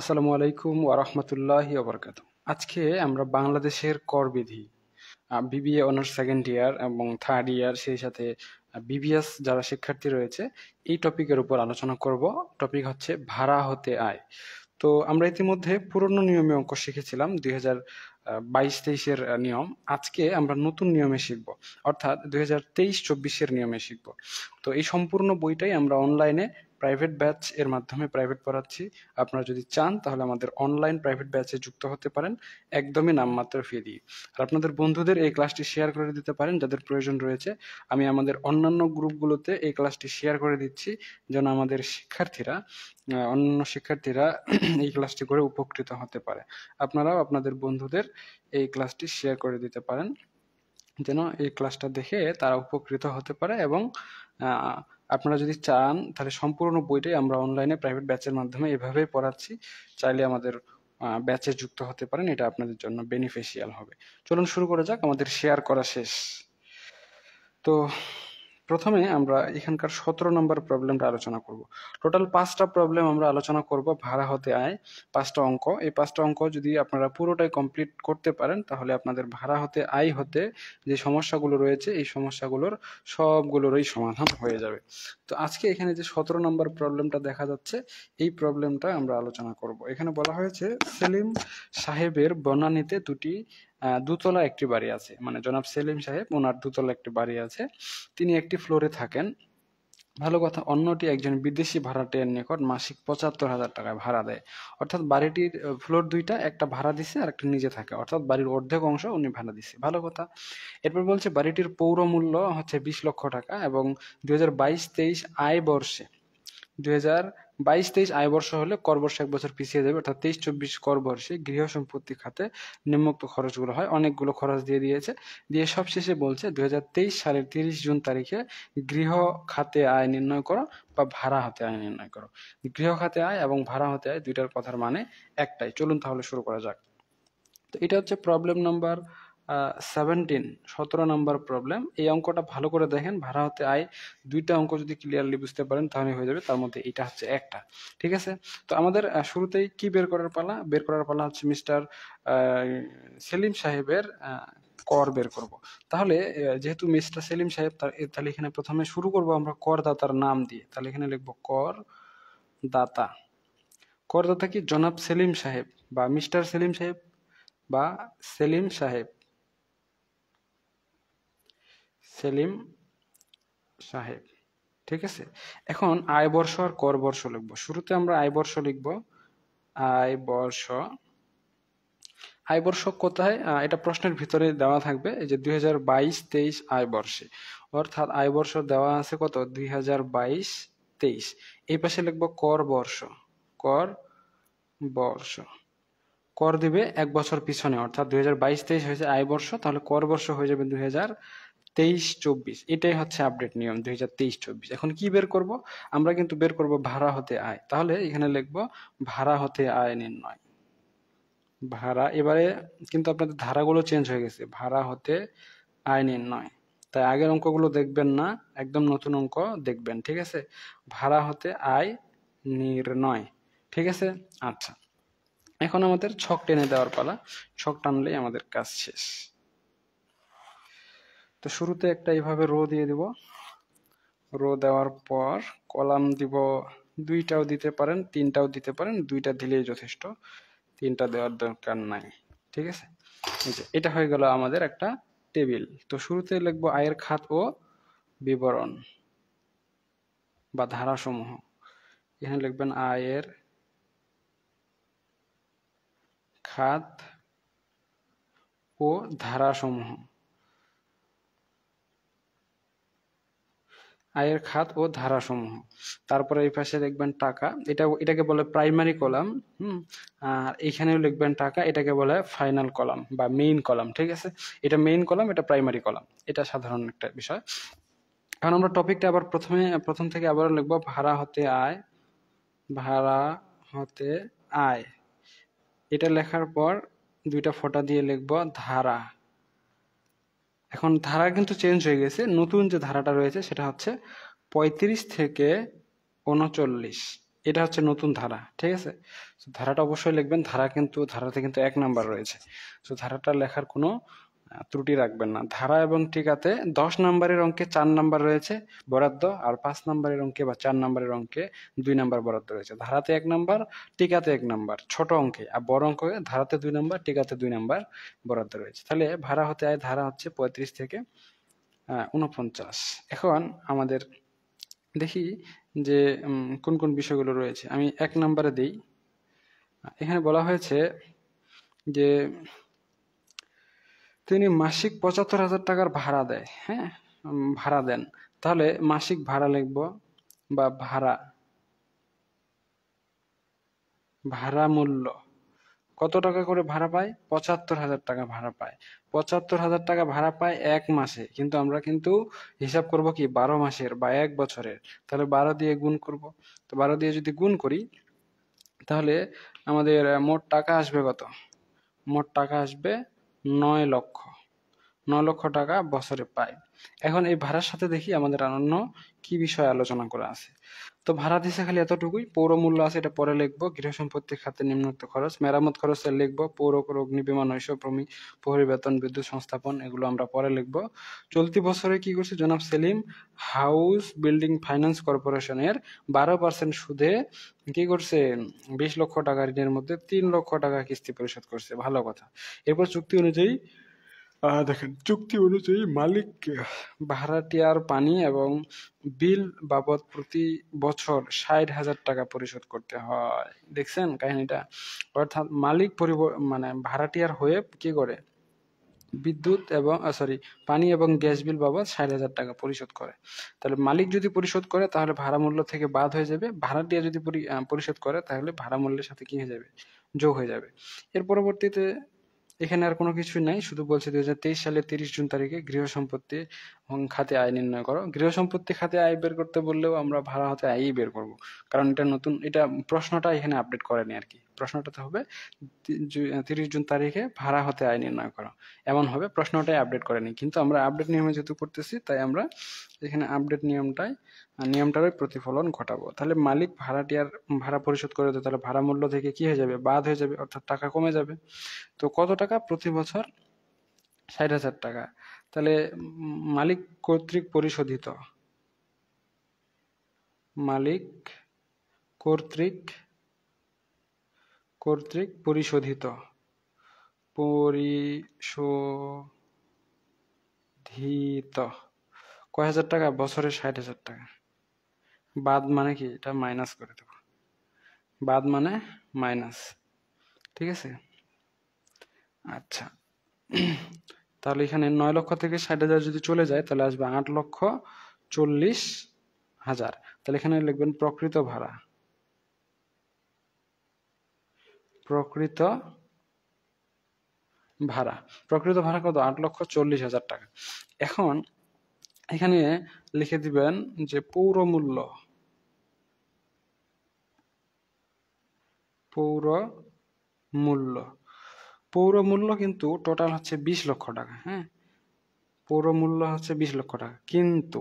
আসসালামু আলাইকুম ওরহমতুল্লাহ ওবরকাত আজকে আমরা বাংলাদেশের করবিধি বিবিএ অনার্স সেকেন্ড ইয়ার এবং থার্ড ইয়ার সেই সাথে বিবিএস যারা শিক্ষার্থী রয়েছে এই টপিকের উপর আলোচনা করব টপিক হচ্ছে ভাড়া হতে আয় তো আমরা ইতিমধ্যে পুরনো নিয়মে অঙ্ক শিখেছিলাম দুই হাজার বাইশ তেইশের নিয়ম আজকে আমরা নতুন নিয়মে শিখব অর্থাৎ দুই হাজার তেইশ চব্বিশের নিয়মে শিখব তো এই সম্পূর্ণ বইটাই আমরা অনলাইনে প্রাইভেট ব্যাচ এর মাধ্যমে প্রাইভেট পড়াচ্ছি আপনারা যদি চান তাহলে আমাদের অনলাইন প্রাইভেট ব্যাচে যুক্ত হতে পারেন একদমই নামমাত্র ফি দিয়ে আর আপনাদের বন্ধুদের এই ক্লাসটি শেয়ার করে দিতে পারেন যাদের প্রয়োজন রয়েছে আমি আমাদের অন্যান্য গ্রুপগুলোতে এই ক্লাসটি শেয়ার করে দিচ্ছি যেন আমাদের শিক্ষার্থীরা অন্যান্য শিক্ষার্থীরা এই ক্লাসটি করে উপকৃত হতে পারে আপনারাও আপনাদের বন্ধুদের এই ক্লাসটি শেয়ার করে দিতে পারেন যেন এই ক্লাসটা দেখে তারা উপকৃত হতে পারে এবং আপনারা যদি চান তাহলে সম্পূর্ণ বইটাই আমরা অনলাইনে প্রাইভেট ব্যাচের মাধ্যমে এভাবেই পড়াচ্ছি চাইলে আমাদের ব্যাচে যুক্ত হতে পারেন এটা আপনাদের জন্য বেনিফিশিয়াল হবে চলুন শুরু করা যাক আমাদের শেয়ার করা শেষ তো প্রথমে আমরা এখানকার সতেরো নম্বর প্রবলেমটা আলোচনা করব টোটাল পাঁচটা প্রবলেম আমরা আলোচনা করব ভাড়া হতে আয় পাঁচটা অঙ্ক এই পাঁচটা অঙ্ক যদি আপনারা পুরোটাই কমপ্লিট করতে পারেন তাহলে আপনাদের ভাড়া হতে আয় হতে যে সমস্যাগুলো রয়েছে এই সমস্যাগুলোর সবগুলোরই সমাধান হয়ে যাবে তো আজকে এখানে যে সতেরো নম্বর প্রবলেমটা দেখা যাচ্ছে এই প্রবলেমটা আমরা আলোচনা করব এখানে বলা হয়েছে সেলিম সাহেবের বনানীতে দুটি দুতলা একটি বাড়ি আছে মানে জনাব সেলিম সাহেব ওনার দুতলা একটি বাড়ি আছে তিনি একটি ফ্লোরে থাকেন ভালো কথা অন্যটি একজন বিদেশি ভাড়াটিয়ার নিকট মাসিক পঁচাত্তর হাজার টাকায় ভাড়া দেয় অর্থাৎ বাড়িটির ফ্লোর দুইটা একটা ভাড়া দিছে আর একটা নিজে থাকে অর্থাৎ বাড়ির অর্ধেক অংশ উনি ভাড়া দিছে ভালো কথা এরপর বলছে বাড়িটির পৌর মূল্য হচ্ছে বিশ লক্ষ টাকা এবং দু হাজার বাইশ তেইশ আয় বর্ষে দু হাজার বাইশ তেইশ আয় বর্ষ হলে কর বর্ষ এক বছর পিছিয়ে যাবে অর্থাৎ তেইশ চব্বিশ কর বর্ষে গৃহ সম্পত্তি খাতে নিম্নোক্ত খরচগুলো হয় অনেকগুলো খরচ দিয়ে দিয়েছে দিয়ে সবশেষে বলছে দু সালের তিরিশ জুন তারিখে গৃহ খাতে আয় নির্ণয় করো বা ভাড়া হাতে আয় নির্ণয় করো গৃহ খাতে আয় এবং ভাড়া হতে আয় দুইটার কথার মানে একটাই চলুন তাহলে শুরু করা যাক তো এটা হচ্ছে প্রবলেম নাম্বার সেভেন্টিন সতেরো নম্বর প্রবলেম এই অঙ্কটা ভালো করে দেখেন ভাড়া হতে আয় দুইটা অঙ্ক যদি ক্লিয়ারলি বুঝতে পারেন তাহলে হয়ে যাবে তার মধ্যে এটা হচ্ছে একটা ঠিক আছে তো আমাদের শুরুতেই কি বের করার পালা বের করার পালা হচ্ছে মিস্টার সেলিম সাহেবের কর বের করব তাহলে যেহেতু মিস্টার সেলিম সাহেব তাহলে এখানে প্রথমে শুরু করব আমরা করদাতার নাম দিয়ে তাহলে এখানে লিখব কর দাতা করদাতা কি জনাব সেলিম সাহেব বা মিস্টার সেলিম সাহেব বা সেলিম সাহেব সেলিম সাহেব ঠিক আছে এখন আয় বর্ষ আর কর বর্ষ লিখব শুরুতে আমরা আয় বর্ষ লিখব আয় বর্ষ আয় বর্ষ কোথায় এটা প্রশ্নের ভিতরে দেওয়া থাকবে এই যে দুই হাজার বাইশ তেইশ আয় বর্ষে অর্থাৎ আয় বর্ষ দেওয়া আছে কত দুই হাজার বাইশ তেইশ এই পাশে লিখব কর বর্ষ কর বর্ষ কর দিবে এক বছর পিছনে অর্থাৎ দুই হাজার বাইশ তেইশ হয়েছে আয় বর্ষ তাহলে কর বর্ষ হয়ে যাবে দুই তেইশ চব্বিশ এটাই হচ্ছে আপডেট নিয়ম দুই হাজার তেইশ চব্বিশ এখন কি বের করব আমরা কিন্তু বের করব ভাড়া হতে আয় তাহলে এখানে লিখব ভাড়া হতে আয় নির্ণয় ভাড়া এবারে কিন্তু আপনাদের ধারাগুলো চেঞ্জ হয়ে গেছে ভাড়া হতে আয় নির্ণয় তাই আগের অঙ্কগুলো দেখবেন না একদম নতুন অঙ্ক দেখবেন ঠিক আছে ভাড়া হতে আয় নির্ণয় ঠিক আছে আচ্ছা এখন আমাদের ছক টেনে দেওয়ার পালা ছক টানলেই আমাদের কাজ শেষ তো শুরুতে একটা এইভাবে রো দিয়ে দিব রো দেওয়ার পর কলাম দিব দুইটাও দিতে পারেন তিনটাও দিতে পারেন দুইটা দিলেই যথেষ্ট তিনটা দেওয়ার দরকার নাই ঠিক আছে এটা হয়ে গেল আমাদের একটা টেবিল তো শুরুতে লিখবো আয়ের খাত ও বিবরণ বা ধারাসমূহ এখানে লিখবেন আয়ের খাত ও ধারাসমূহ আয়ের খাত ও ধারাসমূহ তারপরে এই পাশে লিখবেন টাকা এটা এটাকে বলে প্রাইমারি কলাম হুম আর এখানেও লিখবেন টাকা এটাকে বলে ফাইনাল কলাম বা মেইন কলাম ঠিক আছে এটা মেইন কলাম এটা প্রাইমারি কলাম এটা সাধারণ একটা বিষয় এখন আমরা টপিকটা আবার প্রথমে প্রথম থেকে আবার লিখবো ভাড়া হতে আয় ভাড়া হতে আয় এটা লেখার পর দুইটা ফোটা দিয়ে লিখব ধারা এখন ধারা কিন্তু চেঞ্জ হয়ে গেছে নতুন যে ধারাটা রয়েছে সেটা হচ্ছে ৩৫ থেকে উনচল্লিশ এটা হচ্ছে নতুন ধারা ঠিক আছে তো ধারাটা অবশ্যই লিখবেন ধারা কিন্তু ধারাতে কিন্তু এক নাম্বার রয়েছে তো ধারাটা লেখার কোনো ত্রুটি রাখবেন না ধারা এবং টিকাতে দশ নম্বরের অঙ্কে চার নাম্বার রয়েছে বরাদ্দ আর পাঁচ নম্বরের অঙ্কে বা চার নম্বরের অঙ্কে দুই নাম্বার বরাদ্দ রয়েছে ধারাতে এক নাম্বার টিকাতে এক নাম্বার ছোট অঙ্কে আর বড় অঙ্কে ধারাতে দুই নাম্বার টিকাতে দুই নাম্বার বরাদ্দ রয়েছে তাহলে ভাড়া হতে আয় ধারা হচ্ছে পঁয়ত্রিশ থেকে উনপঞ্চাশ এখন আমাদের দেখি যে কোন কোন বিষয়গুলো রয়েছে আমি এক নম্বরে দিই এখানে বলা হয়েছে যে তিনি মাসিক পঁচাত্তর হাজার টাকার ভাড়া দেয় হ্যাঁ ভাড়া দেন তাহলে মাসিক ভাড়া লিখব বা ভাড়া ভাড়া মূল্য কত টাকা করে ভাড়া পায় পঁচাত্তর হাজার টাকা ভাড়া পায় পঁচাত্তর হাজার টাকা ভাড়া পায় এক মাসে কিন্তু আমরা কিন্তু হিসাব করব কি বারো মাসের বা এক বছরের তাহলে বারো দিয়ে গুণ করব তো বারো দিয়ে যদি গুণ করি তাহলে আমাদের মোট টাকা আসবে কত মোট টাকা আসবে নয় লক্ষ নয় লক্ষ টাকা বছরে পায় এখন এই ভাড়ার সাথে দেখি আমাদের অন্য কি বিষয়ে আলোচনা করা আছে তো ভাড়া দিছে খালি এতটুকুই পৌর মূল্য আছে এটা পরে লিখবো গৃহ সম্পত্তির খাতে নিম্নোক্ত খরচ মেরামত খরচে লিখবো পৌর অগ্নি বিমান নৈশপ্রমী প্রহরী বেতন বিদ্যুৎ সংস্থাপন এগুলো আমরা পরে লিখবো চলতি বছরে কি করছে জনাব সেলিম হাউস বিল্ডিং ফাইন্যান্স কর্পোরেশনের বারো পার্সেন্ট সুদে কি করছে বিশ লক্ষ টাকা ঋণের মধ্যে তিন লক্ষ টাকা কিস্তি পরিশোধ করছে ভালো কথা এরপর চুক্তি অনুযায়ী দেখেন চুক্তি অনুযায়ী মালিক ভাড়াটিয়ার পানি এবং বিল বাবদ প্রতি বছর ষাট হাজার টাকা পরিশোধ করতে হয় দেখছেন কাহিনীটা অর্থাৎ মালিক পরিব মানে ভাড়াটিয়ার হয়ে কি করে বিদ্যুৎ এবং সরি পানি এবং গ্যাস বিল বাবদ ষাট হাজার টাকা পরিশোধ করে তাহলে মালিক যদি পরিশোধ করে তাহলে ভাড়া মূল্য থেকে বাদ হয়ে যাবে ভাড়াটিয়া যদি পরিশোধ করে তাহলে ভাড়া মূল্যের সাথে কি হয়ে যাবে যোগ হয়ে যাবে এর পরবর্তীতে এখানে আর কোনো কিছু নাই শুধু বলছে দুই হাজার তেইশ সালের তিরিশ জুন তারিখে গৃহ সম্পত্তি খাতে আয় নির্ণয় করো গৃহ সম্পত্তি খাতে আয় বের করতে বললেও আমরা ভাড়া হতে আয়ই বের করবো কারণ এটা নতুন এটা প্রশ্নটা এখানে আপডেট করেনি আর কি প্রশ্নটাতে হবে তিরিশ জুন তারিখে ভাড়া হতে আয় নির্ণয় করো এমন হবে প্রশ্নটাই আপডেট করেনি কিন্তু আমরা আপডেট নিয়মে যেহেতু করতেছি তাই আমরা এখানে আপডেট নিয়মটাই নিয়মটারই প্রতিফলন ঘটাবো তাহলে মালিক ভাড়াটি আর ভাড়া পরিশোধ করে দেয় তাহলে ভাড়া মূল্য থেকে কি হয়ে যাবে বাদ হয়ে যাবে অর্থাৎ টাকা কমে যাবে তো কত টাকা প্রতি বছর ষাট হাজার টাকা তাহলে মালিক কর্তৃক পরিশোধিত মালিক কর্তৃক কর্তৃক পরিশোধিত পরিশোধিত কয় হাজার টাকা বছরে ষাট হাজার টাকা বাদ মানে কি এটা মাইনাস করে দেব বাদ মানে মাইনাস ঠিক আছে আচ্ছা তাহলে এখানে নয় লক্ষ থেকে ষাট হাজার যদি চলে যায় তাহলে আসবে আট লক্ষ চল্লিশ হাজার তাহলে এখানে লিখবেন প্রকৃত ভাড়া প্রকৃত ভাড়া প্রকৃত ভাড়া কত আট লক্ষ চল্লিশ হাজার টাকা এখন এখানে লিখে দিবেন যে পৌর মূল্য পৌর মূল্য পৌর মূল্য কিন্তু টোটাল হচ্ছে বিশ লক্ষ টাকা হ্যাঁ পৌর মূল্য হচ্ছে বিশ লক্ষ টাকা কিন্তু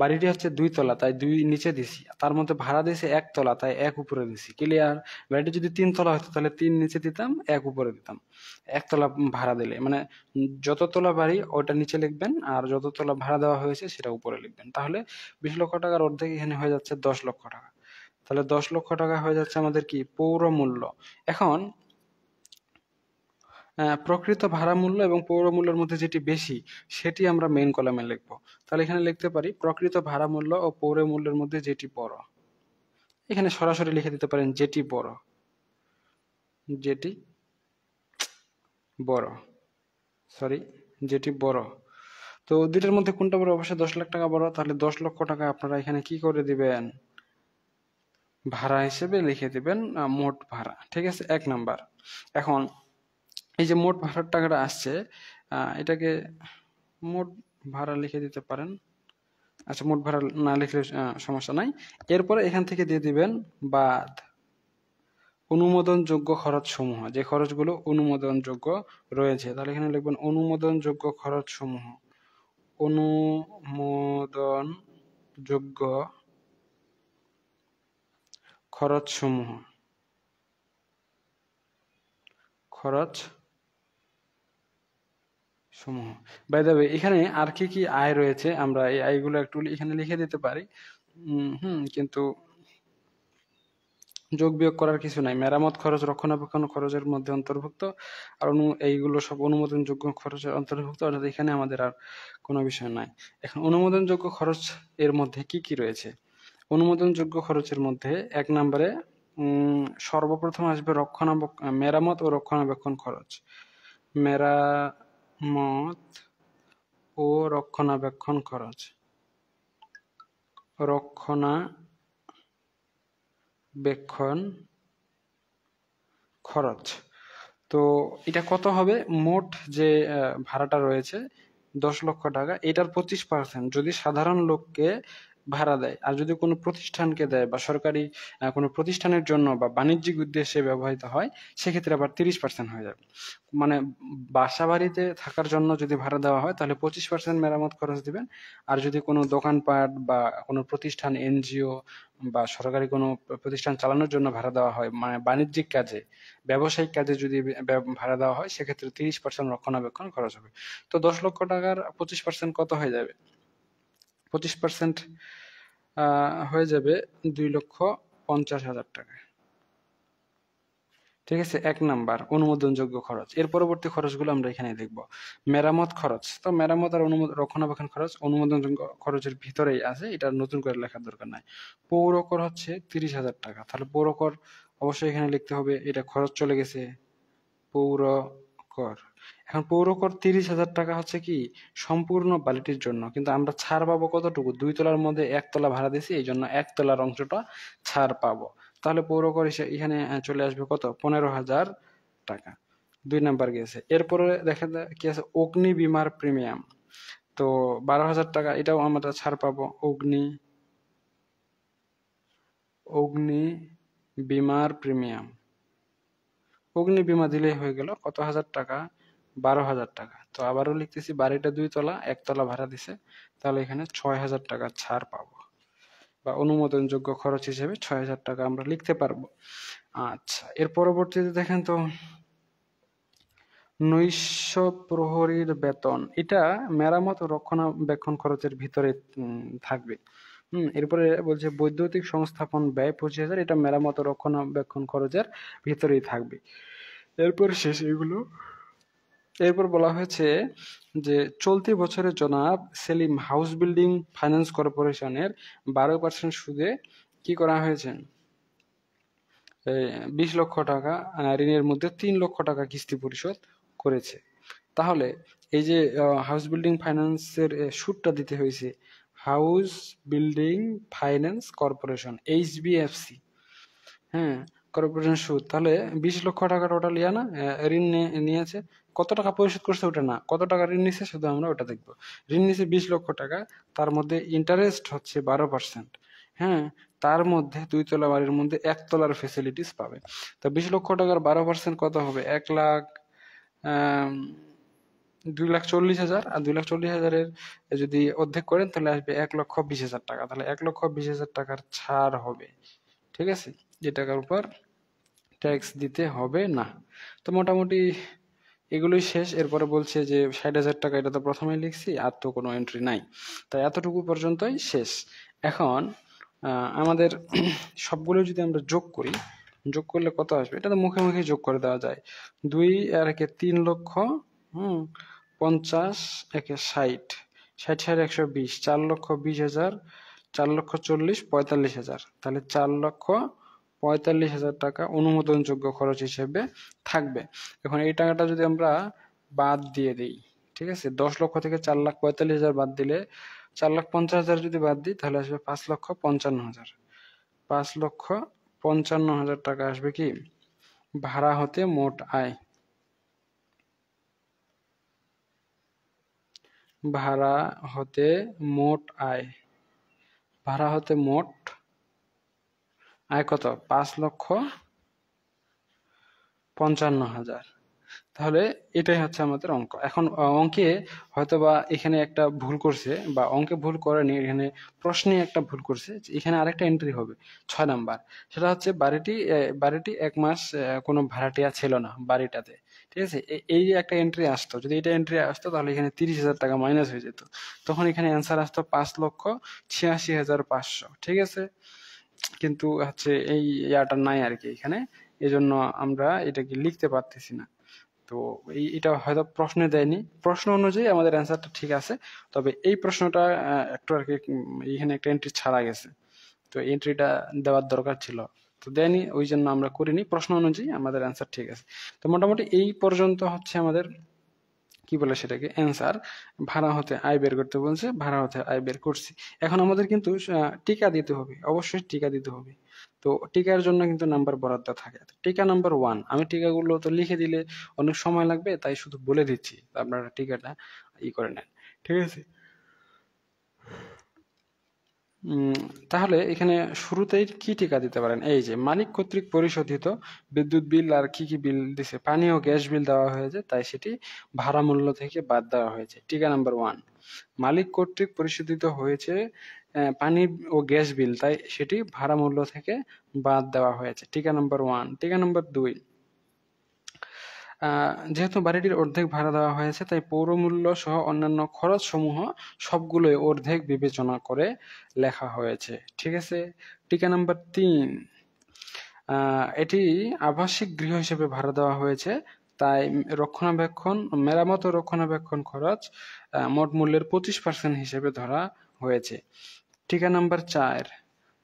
বাড়িটি হচ্ছে দুই তলা তাই দুই নিচে দিছি তার মধ্যে ভাড়া দিয়েছি এক তলা তাই এক উপরে দিছি ক্লিয়ার বাড়িটি যদি তিন তলা হতো তাহলে তিন নিচে দিতাম এক উপরে দিতাম এক তলা ভাড়া দিলে মানে যত তলা বাড়ি ওটা নিচে লিখবেন আর যত তলা ভাড়া দেওয়া হয়েছে সেটা উপরে লিখবেন তাহলে বিশ লক্ষ টাকার অর্ধেক এখানে হয়ে যাচ্ছে দশ লক্ষ টাকা তাহলে দশ লক্ষ টাকা হয়ে যাচ্ছে আমাদের কি পৌর মূল্য এখন প্রকৃত ভাড়া মূল্য এবং পৌর মূল্যের মধ্যে যেটি বেশি সেটি আমরা মেইন কলামে লিখব তাহলে এখানে লিখতে পারি প্রকৃত ভাড়া মূল্য ও পৌর মূল্যের মধ্যে যেটি বড় এখানে সরাসরি লিখে দিতে পারেন যেটি বড় যেটি বড় সরি যেটি বড় তো দুইটার মধ্যে কোনটা বড় অবশ্যই দশ লাখ টাকা বড় তাহলে দশ লক্ষ টাকা আপনারা এখানে কি করে দিবেন ভাড়া হিসেবে লিখে দিবেন মোট ভাড়া ঠিক আছে এক নাম্বার এখন এই যে মোট ভাড়ার টাকাটা আসছে এটাকে মোট ভাড়া লিখে দিতে পারেন আচ্ছা মোট ভাড়া না লিখলে সমস্যা নাই এরপরে এখান থেকে দিয়ে দিবেন বাদ অনুমোদনযোগ্য খরচসমূহ যে খরচগুলো অনুমোদনযোগ্য রয়েছে তাহলে এখানে লিখবেন অনুমোদনযোগ্য খরচসমূহ অনুমোদনযোগ্য খরচসমূহ খরচ সমূহ বাই দ্য এখানে আর কি কি আয় রয়েছে আমরা এই আয়গুলো একটু এখানে লিখে দিতে পারি হুম কিন্তু যোগ বিয়োগ করার কিছু নাই মেরামত খরচ রক্ষণাবেক্ষণ খরচের মধ্যে অন্তর্ভুক্ত আর অনু এইগুলো সব অনুমোদনযোগ্য খরচের অন্তর্ভুক্ত অর্থাৎ এখানে আমাদের আর কোনো বিষয় নাই এখন অনুমোদনযোগ্য খরচ এর মধ্যে কি কি রয়েছে অনুমোদনযোগ্য খরচের মধ্যে এক নম্বরে সর্বপ্রথম আসবে রক্ষণাবেক্ষণ মেরামত ও রক্ষণাবেক্ষণ খরচ মেরা মত ও রক্ষণাবেক্ষণ খরচ রক্ষণাবেক্ষণ খরচ তো এটা কত হবে মোট যে ভাড়াটা রয়েছে দশ লক্ষ টাকা এটার পঁচিশ পার্সেন্ট যদি সাধারণ লোককে ভাড়া দেয় আর যদি কোনো প্রতিষ্ঠানকে দেয় বা সরকারি কোনো প্রতিষ্ঠানের জন্য বা বাণিজ্যিক উদ্দেশ্যে ব্যবহৃত হয় সেক্ষেত্রে আবার তিরিশ পার্সেন্ট হয়ে যাবে মানে বাসা বাড়িতে থাকার জন্য যদি ভাড়া দেওয়া হয় তাহলে পঁচিশ পার্সেন্ট মেরামত খরচ দিবেন আর যদি কোনো দোকানপাট বা কোনো প্রতিষ্ঠান এনজিও বা সরকারি কোনো প্রতিষ্ঠান চালানোর জন্য ভাড়া দেওয়া হয় মানে বাণিজ্যিক কাজে ব্যবসায়িক কাজে যদি ভাড়া দেওয়া হয় সেক্ষেত্রে তিরিশ পার্সেন্ট রক্ষণাবেক্ষণ খরচ হবে তো দশ লক্ষ টাকার পঁচিশ পার্সেন্ট কত হয়ে যাবে পঁচিশ পার্সেন্ট হয়ে যাবে দুই লক্ষ পঞ্চাশ হাজার টাকা ঠিক আছে এক নাম্বার অনুমোদনযোগ্য খরচ এর পরবর্তী খরচগুলো আমরা এখানে দেখব মেরামত খরচ তো মেরামত আর অনুমোদ রক্ষণাবেক্ষণ খরচ অনুমোদনযোগ্য খরচের ভিতরেই আছে এটা নতুন করে লেখার দরকার নাই পৌরকর হচ্ছে তিরিশ হাজার টাকা তাহলে পৌরকর অবশ্যই এখানে লিখতে হবে এটা খরচ চলে গেছে পৌর কর এখন পৌর কর তিরিশ হাজার টাকা হচ্ছে কি সম্পূর্ণ বাড়িটির জন্য কিন্তু আমরা ছাড় পাবো কতটুকু দুই তলার মধ্যে একতলা ভাড়া দিছি এই জন্য একতলার অংশটা ছাড় পাবো তাহলে পৌর কর এখানে চলে আসবে কত পনেরো হাজার টাকা দুই নাম্বার গেছে এরপরে দেখা যায় কি আছে অগ্নি বিমার প্রিমিয়াম তো বারো হাজার টাকা এটাও আমরা ছাড় পাবো অগ্নি অগ্নি বিমার প্রিমিয়াম অগ্নি বিমা দিলেই হয়ে গেল কত হাজার টাকা বারো হাজার টাকা তো আবারও লিখতেছি বাড়িটা দুই তলা একতলা ভাড়া দিছে তাহলে এখানে ছয় হাজার টাকা ছাড় পাবো বা অনুমোদনযোগ্য খরচ হিসেবে ছয় হাজার টাকা আমরা লিখতে পারবো আচ্ছা এর পরবর্তীতে দেখেন তো নৈশ প্রহরীর বেতন এটা মেরামত ও রক্ষণাবেক্ষণ খরচের ভিতরে থাকবে হুম এরপরে বলছে বৈদ্যুতিক সংস্থাপন ব্যয় পঁচিশ হাজার এটা মেরামত ও রক্ষণাবেক্ষণ খরচের ভিতরেই থাকবে এরপর শেষ এগুলো এরপর বলা হয়েছে যে চলতি বছরে জনাব সেলিম হাউস বিল্ডিং ফাইন্যান্স কর্পোরেশনের বারো পার্সেন্ট সুদে কি করা হয়েছে বিশ লক্ষ টাকা ঋণের মধ্যে তিন লক্ষ টাকা কিস্তি পরিশোধ করেছে তাহলে এই যে হাউস বিল্ডিং ফাইন্যান্সের সুদটা দিতে হয়েছে house building finance corporation HBFC হ্যাঁ কর্পোরেশন সুদ তাহলে বিশ লক্ষ টাকা ওটা ইয়া না ঋণ নিয়েছে কত টাকা পরিশোধ করছে ওটা না কত টাকা ঋণ নিছে শুধু আমরা ওটা দেখব ঋণ নিছে বিশ লক্ষ টাকা তার মধ্যে ইন্টারেস্ট হচ্ছে বারো পার্সেন্ট হ্যাঁ তার মধ্যে দুই তলা বাড়ির মধ্যে এক তলার ফেসিলিটিস পাবে তো বিশ লক্ষ টাকার বারো পার্সেন্ট কত হবে এক লাখ দুই লাখ চল্লিশ হাজার আর দুই লাখ চল্লিশ হাজারের যদি অর্ধেক করেন তাহলে আসবে এক লক্ষ বিশ হাজার টাকা তাহলে এক লক্ষ বিশ হাজার টাকার ছাড় হবে ঠিক আছে যে টাকার উপর ট্যাক্স দিতে হবে না তো মোটামুটি এগুলোই শেষ এরপরে বলছে যে ষাট হাজার টাকা এটা তো প্রথমেই লিখছি আর তো কোনো এন্ট্রি নাই তাই এতটুকু পর্যন্তই শেষ এখন আমাদের সবগুলো যদি আমরা যোগ করি যোগ করলে কত আসবে এটা তো মুখে মুখে যোগ করে দেওয়া যায় দুই আর একে তিন লক্ষ হুম পঞ্চাশ একে ষাট ষাট ষাট একশো বিশ চার লক্ষ বিশ হাজার চার লক্ষ চল্লিশ পঁয়তাল্লিশ হাজার তাহলে চার লক্ষ পঁয়তাল্লিশ হাজার টাকা অনুমোদনযোগ্য খরচ হিসেবে থাকবে এখন এই টাকাটা যদি আমরা বাদ দিয়ে দিই ঠিক আছে দশ লক্ষ থেকে চার লাখ পঁয়তাল্লিশ হাজার বাদ দিলে চার লাখ পঞ্চাশ হাজার যদি বাদ দিই তাহলে আসবে পাঁচ লক্ষ পঞ্চান্ন হাজার পাঁচ লক্ষ পঞ্চান্ন হাজার টাকা আসবে কি ভাড়া হতে মোট আয় ভাড়া হতে মোট আয় ভাড়া হতে মোট আয় কত পাঁচ লক্ষ পঞ্চান্ন হাজার তাহলে এটাই হচ্ছে আমাদের অঙ্ক এখন অঙ্কে হয়তো বা এখানে একটা ভুল করছে বা অঙ্কে ভুল করেনি এখানে প্রশ্নে একটা ভুল করছে এখানে আরেকটা এন্ট্রি হবে ছয় নাম্বার সেটা হচ্ছে বাড়িটি বাড়িটি এক মাস কোনো ভাড়াটিয়া ছিল না বাড়িটাতে ঠিক আছে এই যে একটা এন্ট্রি আসতো যদি এটা এন্ট্রি আসতো তাহলে এখানে তিরিশ হাজার টাকা মাইনাস হয়ে যেত তখন এখানে অ্যান্সার আসতো পাঁচ লক্ষ ছিয়াশি হাজার পাঁচশো ঠিক আছে কিন্তু হচ্ছে এই ইয়াটা নাই আর কি এখানে এজন্য আমরা এটাকে লিখতে পারতেছি না তো এই এটা হয়তো প্রশ্নে দেয়নি প্রশ্ন অনুযায়ী আমাদের অ্যান্সারটা ঠিক আছে তবে এই প্রশ্নটা একটু আর কি এখানে একটা এন্ট্রি ছাড়া গেছে তো এন্ট্রিটা দেওয়ার দরকার ছিল তো দেয়নি ওই জন্য আমরা করিনি প্রশ্ন অনুযায়ী আমাদের অ্যান্সার ঠিক আছে তো মোটামুটি এই পর্যন্ত হচ্ছে আমাদের কি বলে সেটাকে অ্যান্সার ভাড়া হতে আয় বের করতে বলছে ভাড়া হতে আয় বের করছি এখন আমাদের কিন্তু টিকা দিতে হবে অবশ্যই টিকা দিতে হবে তো টিকার জন্য কিন্তু নাম্বার বরাদ্দ থাকে টিকা নাম্বার ওয়ান আমি টিকাগুলো তো লিখে দিলে অনেক সময় লাগবে তাই শুধু বলে দিচ্ছি আপনারা টিকাটা ই করে নেন ঠিক আছে তাহলে এখানে শুরুতেই কি টিকা দিতে পারেন এই যে মালিক কর্তৃক পরিশোধিত বিদ্যুৎ বিল আর কি কি বিল দিছে পানি ও গ্যাস বিল দেওয়া হয়েছে তাই সেটি ভাড়া মূল্য থেকে বাদ দেওয়া হয়েছে টিকা নাম্বার ওয়ান মালিক কর্তৃক পরিশোধিত হয়েছে পানি ও গ্যাস বিল তাই সেটি ভাড়া মূল্য থেকে বাদ দেওয়া হয়েছে টিকা নাম্বার ওয়ান টিকা নাম্বার দুই যেহেতু বাড়িটির অর্ধেক ভাড়া দেওয়া হয়েছে তাই পৌরমূল্য সহ অন্যান্য খরচসমূহ সবগুলোই অর্ধেক বিবেচনা করে লেখা হয়েছে ঠিক আছে টিকা নাম্বার তিন এটি আবাসিক গৃহ হিসেবে ভাড়া দেওয়া হয়েছে তাই রক্ষণাবেক্ষণ মেরামত ও রক্ষণাবেক্ষণ খরচ মোট মূল্যের পঁচিশ পার্সেন্ট হিসেবে ধরা হয়েছে ঠিকা নাম্বার চার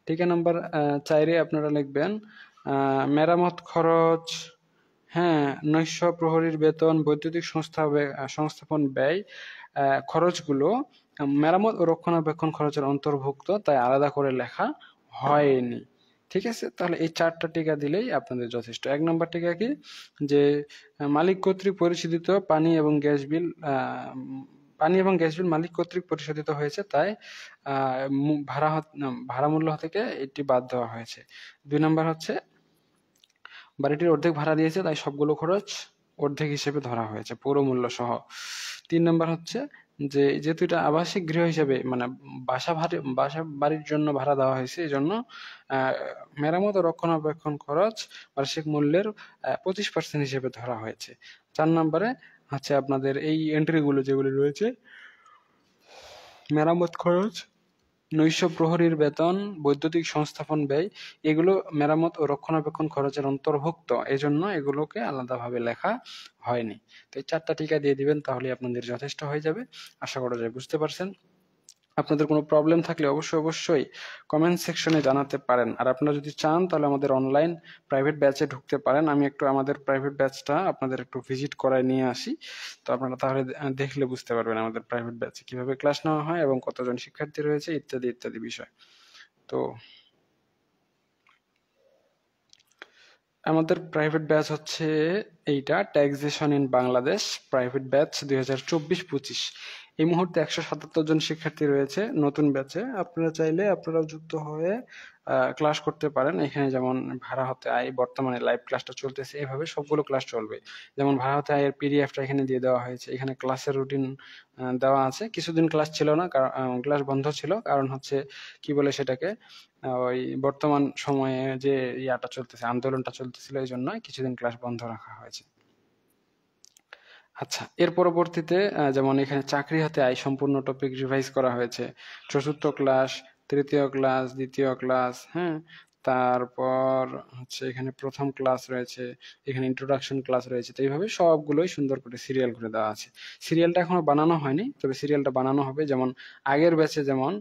ঠিকা নাম্বার চারে আপনারা লিখবেন মেরামত খরচ হ্যাঁ নৈশ প্রহরীর বেতন বৈদ্যুতিক সংস্থা সংস্থাপন ব্যয় খরচগুলো মেরামত ও রক্ষণাবেক্ষণ খরচের অন্তর্ভুক্ত তাই আলাদা করে লেখা হয়নি ঠিক আছে তাহলে এই চারটা টিকা দিলেই আপনাদের যথেষ্ট এক নম্বর টিকা কি যে মালিক কর্তৃক পরিশোধিত পানি এবং গ্যাস বিল পানি এবং গ্যাস বিল মালিক কর্তৃক পরিশোধিত হয়েছে তাই ভাড়া ভাড়া মূল্য থেকে এটি বাদ দেওয়া হয়েছে দুই নম্বর হচ্ছে বাড়িটির অর্ধেক ভাড়া দিয়েছে তাই সবগুলো খরচ অর্ধেক হিসেবে ধরা হয়েছে পুরো মূল্য সহ তিন নম্বর হচ্ছে যে যেহেতু এটা আবাসিক গৃহ হিসেবে মানে বাসা ভাড়ি বাসা বাড়ির জন্য ভাড়া দেওয়া হয়েছে এই জন্য মেরামত ও রক্ষণাবেক্ষণ খরচ বার্ষিক মূল্যের পঁচিশ পার্সেন্ট হিসেবে ধরা হয়েছে চার নম্বরে হচ্ছে আপনাদের এই এন্ট্রিগুলো যেগুলো রয়েছে মেরামত খরচ নৈশ প্রহরীর বেতন, বৈদ্যুতিক সংস্থাপন ব্যয় এগুলো মেরামত ও রক্ষণাবেক্ষণ খরচের অন্তর্ভুক্ত এজন্য এগুলোকে আলাদাভাবে লেখা হয়নি তো এই চারটা টিকা দিয়ে দিবেন তাহলে আপনাদের যথেষ্ট হয়ে যাবে আশা করা যায় বুঝতে পারছেন আপনাদের কোনো প্রবলেম থাকলে অবশ্যই অবশ্যই কমেন্ট সেকশনে জানাতে পারেন আর আপনারা যদি চান তাহলে আমাদের অনলাইন প্রাইভেট ব্যাচে ঢুকতে পারেন আমি একটু আমাদের প্রাইভেট ব্যাচটা আপনাদের একটু ভিজিট করায় নিয়ে আসি তো আপনারা তাহলে দেখলে বুঝতে পারবেন আমাদের প্রাইভেট ব্যাচে কিভাবে ক্লাস নেওয়া হয় এবং কতজন শিক্ষার্থী রয়েছে ইত্যাদি ইত্যাদি বিষয় তো আমাদের প্রাইভেট ব্যাচ হচ্ছে এইটা taxation in Bangladesh private batch দুই হাজার চব্বিশ পঁচিশ এই মুহূর্তে একশো সাতাত্তর জন শিক্ষার্থী রয়েছে নতুন ব্যাচে আপনারা চাইলে আপনারা যুক্ত হয়ে ক্লাস করতে পারেন এখানে যেমন ভাড়া হতে আয় বর্তমানে লাইভ ক্লাসটা চলতেছে এভাবে সবগুলো ক্লাস চলবে যেমন ভাড়া হতে আয়ের পিডিএফটা এখানে দিয়ে দেওয়া হয়েছে এখানে ক্লাসের রুটিন দেওয়া আছে কিছুদিন ক্লাস ছিল না কারণ ক্লাস বন্ধ ছিল কারণ হচ্ছে কি বলে সেটাকে ওই বর্তমান সময়ে যে ইয়াটা চলতেছে আন্দোলনটা চলতেছিল এই জন্য কিছুদিন ক্লাস বন্ধ রাখা হয়েছে আচ্ছা এর পরবর্তীতে যেমন এখানে চাকরি হাতে আয় সম্পূর্ণ টপিক রিভাইজ করা হয়েছে চতুর্থ ক্লাস তৃতীয় ক্লাস দ্বিতীয় ক্লাস হ্যাঁ তারপর হচ্ছে এখানে প্রথম ক্লাস রয়েছে এখানে ইন্ট্রোডাকশন ক্লাস রয়েছে তো এইভাবে সবগুলোই সুন্দর করে সিরিয়াল করে দেওয়া আছে সিরিয়ালটা এখনো বানানো হয়নি তবে সিরিয়ালটা বানানো হবে যেমন আগের ব্যাচে যেমন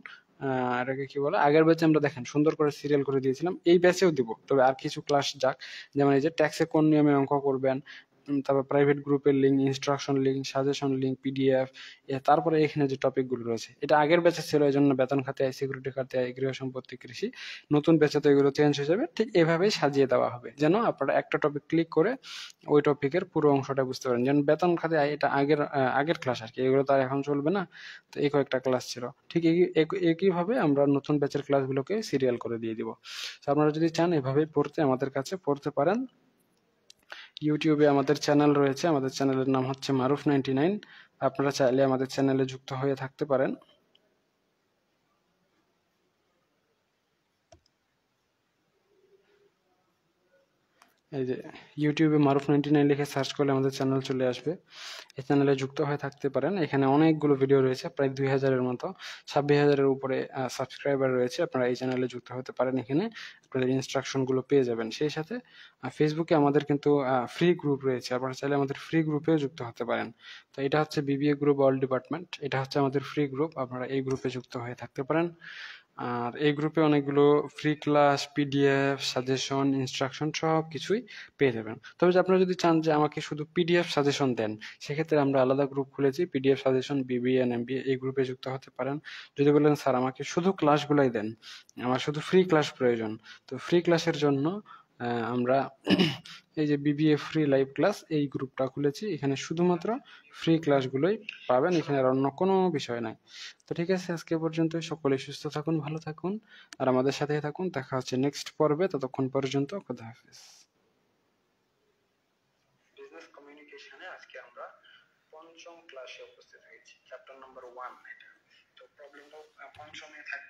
এটাকে কি বলে আগের ব্যাচে আমরা দেখেন সুন্দর করে সিরিয়াল করে দিয়েছিলাম এই ব্যাচেও দিব তবে আর কিছু ক্লাস যাক যেমন এই যে ট্যাক্সে কোন নিয়মে অঙ্ক করবেন তারপর প্রাইভেট গ্রুপের link instruction link suggestion link PDF তারপরে এখানে যে টপিকগুলো রয়েছে এটা আগের ব্যাচে ছিল এই জন্য বেতন খাতে আয় সিকিউরিটি খাতে আয় গৃহ সম্পত্তি কৃষি নতুন ব্যাচে তো এগুলো চেঞ্জ হয়ে যাবে ঠিক এভাবেই সাজিয়ে দেওয়া হবে যেন আপনারা একটা টপিক ক্লিক করে ওই টপিকের পুরো অংশটা বুঝতে পারেন যেমন বেতন খাতে আয় এটা আগের আগের ক্লাস আর কি এগুলো তো আর এখন চলবে না তো এই কয়েকটা ক্লাস ছিল ঠিক একইভাবে আমরা নতুন ব্যাচের ক্লাসগুলোকে সিরিয়াল করে দিয়ে দিব তো আপনারা যদি চান এভাবেই পড়তে আমাদের কাছে পড়তে পারেন ইউটিউবে আমাদের চ্যানেল রয়েছে আমাদের চ্যানেলের নাম হচ্ছে মারুফ নাইনটি নাইন আপনারা চাইলে আমাদের চ্যানেলে যুক্ত হয়ে থাকতে পারেন এই যে ইউটিউবে মারুফ নাইনটি নাইন লিখে সার্চ করলে আমাদের চ্যানেল চলে আসবে এই চ্যানেলে যুক্ত হয়ে থাকতে পারেন এখানে অনেকগুলো ভিডিও রয়েছে প্রায় দুই হাজারের মতো ছাব্বিশ হাজারের উপরে সাবস্ক্রাইবার রয়েছে আপনারা এই চ্যানেলে যুক্ত হতে পারেন এখানে আপনাদের ইনস্ট্রাকশনগুলো পেয়ে যাবেন সেই সাথে ফেসবুকে আমাদের কিন্তু ফ্রি গ্রুপ রয়েছে আপনারা চাইলে আমাদের ফ্রি গ্রুপেও যুক্ত হতে পারেন তো এটা হচ্ছে বিবিএ গ্রুপ অল ডিপার্টমেন্ট এটা হচ্ছে আমাদের ফ্রি গ্রুপ আপনারা এই গ্রুপে যুক্ত হয়ে থাকতে পারেন আর এই গ্রুপে অনেকগুলো free class PDF suggestion instruction সব কিছুই পেয়ে যাবেন তবে আপনারা যদি চান যে আমাকে শুধু পিডিএফ সাজেশন দেন সেক্ষেত্রে আমরা আলাদা গ্রুপ খুলেছি পিডিএফ সাজেশন বিবিএন এমবিএ এই গ্রুপে যুক্ত হতে পারেন যদি বলেন স্যার আমাকে শুধু ক্লাসগুলাই দেন আমার শুধু ফ্রি ক্লাস প্রয়োজন তো ফ্রি ক্লাসের জন্য আমরা এই যে বিবিএ ফ্রি লাইভ ক্লাস এই গ্রুপটা খুলেছি এখানে শুধুমাত্র ফ্রি ক্লাসগুলোই পাবেন এখানে আর অন্য কোনো বিষয় নাই তো ঠিক আছে আজকে পর্যন্ত সকলে সুস্থ থাকুন ভালো থাকুন আর আমাদের সাথে থাকুন দেখা হচ্ছে নেক্সট পর্বে ততক্ষণ পর্যন্ত খোদা হাফিজ আজকে আমরা পঞ্চম ক্লাসে উপস্থিত হয়েছি চ্যাপ্টার নম্বর ওয়ান এটা তো প্রবলেমটা পঞ্চমে থাকে